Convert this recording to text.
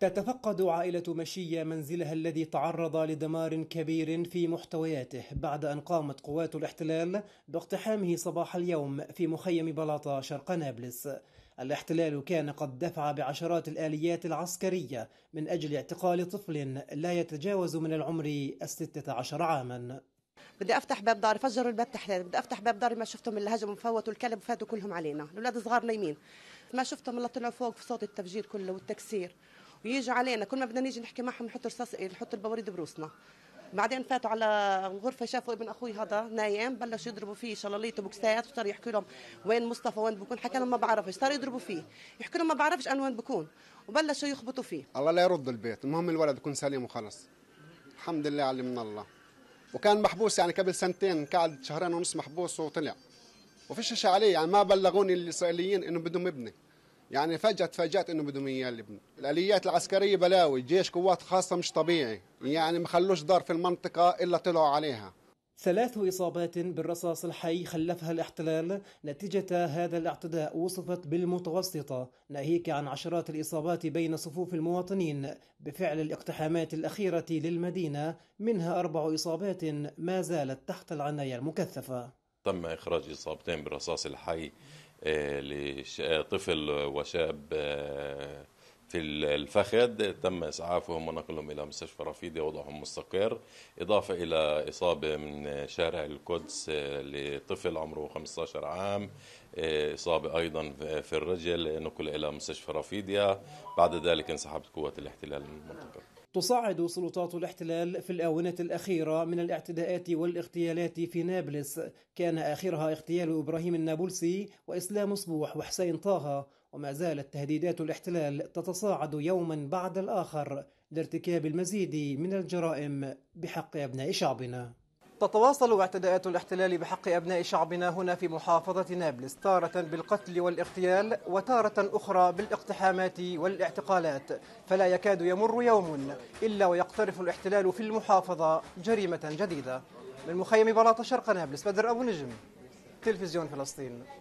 تتفقد عائلة مشية منزلها الذي تعرض لدمار كبير في محتوياته بعد أن قامت قوات الاحتلال باقتحامه صباح اليوم في مخيم بلاطة شرق نابلس الاحتلال كان قد دفع بعشرات الآليات العسكرية من أجل اعتقال طفل لا يتجاوز من العمر الستة عشر عاماً بدي افتح باب داري فجروا الباب تحتنا بدي افتح باب داري ما شفتهم اللي هجموا فوتوا الكلب فاتوا كلهم علينا الاولاد صغار نايمين ما شفتهم الا طلعوا فوق في صوت التفجير كله والتكسير ويجوا علينا كل ما بدنا نيجي نحكي معهم نحط رصاص نحط البواريد بروسنا بعدين فاتوا على الغرفه شافوا ابن اخوي هذا نايم بلشوا يضربوا فيه شلاليت وبوكسات وصار يحكي لهم وين مصطفى وين بكون حكى لهم ما بعرفش صار يضربوا فيه يحكي لهم ما بعرفش انا وين بكون وبلشوا يخبطوا فيه الله لا يرد البيت المهم الولد يكون سليم وخلص الحمد لله على من الله وكان محبوس يعني قبل سنتين قعد شهرين ونص محبوس وطلع وفيش شيء عليه يعني ما بلغوني الاسرائيليين انه بدهم ابني يعني فجأة تفاجأت انه بدهم اياه لبنان الاليات العسكرية بلاوي جيش قوات خاصة مش طبيعي يعني ما خلوش دار في المنطقة الا طلعوا عليها ثلاث إصابات بالرصاص الحي خلفها الاحتلال نتيجة هذا الاعتداء وصفت بالمتوسطة ناهيك عن عشرات الإصابات بين صفوف المواطنين بفعل الاقتحامات الأخيرة للمدينة منها أربع إصابات ما زالت تحت العناية المكثفة تم إخراج إصابتين بالرصاص الحي لطفل وشاب آه، في الفخذ تم اسعافهم ونقلهم الى مستشفى رفيده وضعهم مستقر اضافه الى اصابه من شارع القدس آه، لطفل عمره 15 عام آه، اصابه ايضا في الرجل نقل الى مستشفى رفيديا بعد ذلك انسحبت قوات الاحتلال من المنطقه تصعد سلطات الاحتلال في الآونة الأخيرة من الاعتداءات والاغتيالات في نابلس كان آخرها اغتيال إبراهيم النابلسي وإسلام صبوح وحسين طه وما زالت تهديدات الاحتلال تتصاعد يوما بعد الآخر لارتكاب المزيد من الجرائم بحق أبناء شعبنا تتواصل اعتداءات الاحتلال بحق أبناء شعبنا هنا في محافظة نابلس تارة بالقتل والاغتيال وتارة أخرى بالاقتحامات والاعتقالات فلا يكاد يمر يوم إلا ويقترف الاحتلال في المحافظة جريمة جديدة من مخيم بلاطة شرق نابلس بدر أبو نجم تلفزيون فلسطين